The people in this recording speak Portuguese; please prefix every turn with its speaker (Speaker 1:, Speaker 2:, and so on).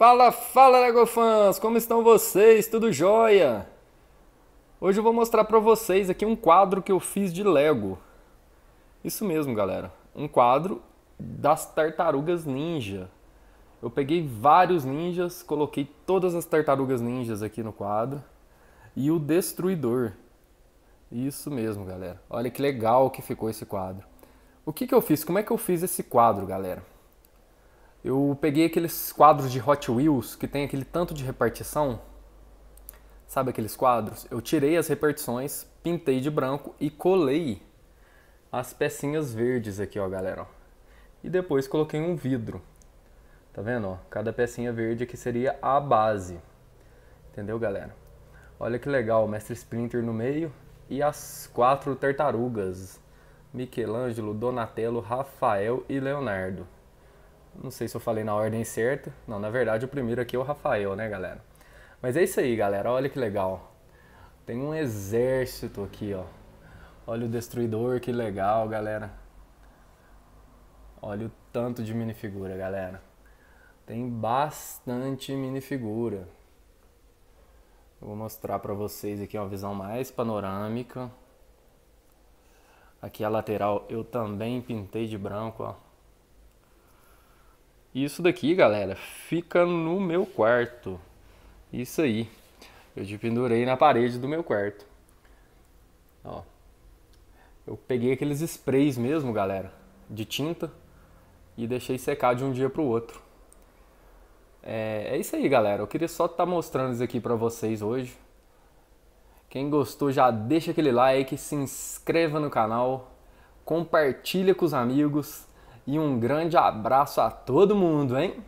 Speaker 1: Fala, fala Lego fãs! Como estão vocês? Tudo jóia? Hoje eu vou mostrar para vocês aqui um quadro que eu fiz de Lego. Isso mesmo, galera. Um quadro das tartarugas ninja. Eu peguei vários ninjas, coloquei todas as tartarugas ninjas aqui no quadro. E o destruidor. Isso mesmo, galera. Olha que legal que ficou esse quadro. O que, que eu fiz? Como é que eu fiz esse quadro, galera? Eu peguei aqueles quadros de Hot Wheels que tem aquele tanto de repartição. Sabe aqueles quadros? Eu tirei as repartições, pintei de branco e colei as pecinhas verdes aqui, ó, galera. Ó. E depois coloquei um vidro. Tá vendo, ó? Cada pecinha verde aqui seria a base. Entendeu, galera? Olha que legal, Mestre Splinter no meio e as quatro tartarugas. Michelangelo, Donatello, Rafael e Leonardo. Não sei se eu falei na ordem certa. Não, na verdade o primeiro aqui é o Rafael, né, galera? Mas é isso aí, galera. Olha que legal. Tem um exército aqui, ó. Olha o destruidor, que legal, galera. Olha o tanto de minifigura, galera. Tem bastante minifigura. Eu vou mostrar para vocês aqui uma visão mais panorâmica. Aqui a lateral eu também pintei de branco, ó. Isso daqui, galera, fica no meu quarto. Isso aí. Eu te pendurei na parede do meu quarto. Ó. Eu peguei aqueles sprays mesmo, galera, de tinta e deixei secar de um dia para o outro. É, é, isso aí, galera. Eu queria só estar tá mostrando isso aqui para vocês hoje. Quem gostou já deixa aquele like, se inscreva no canal, compartilha com os amigos e um grande abraço a todo mundo, hein?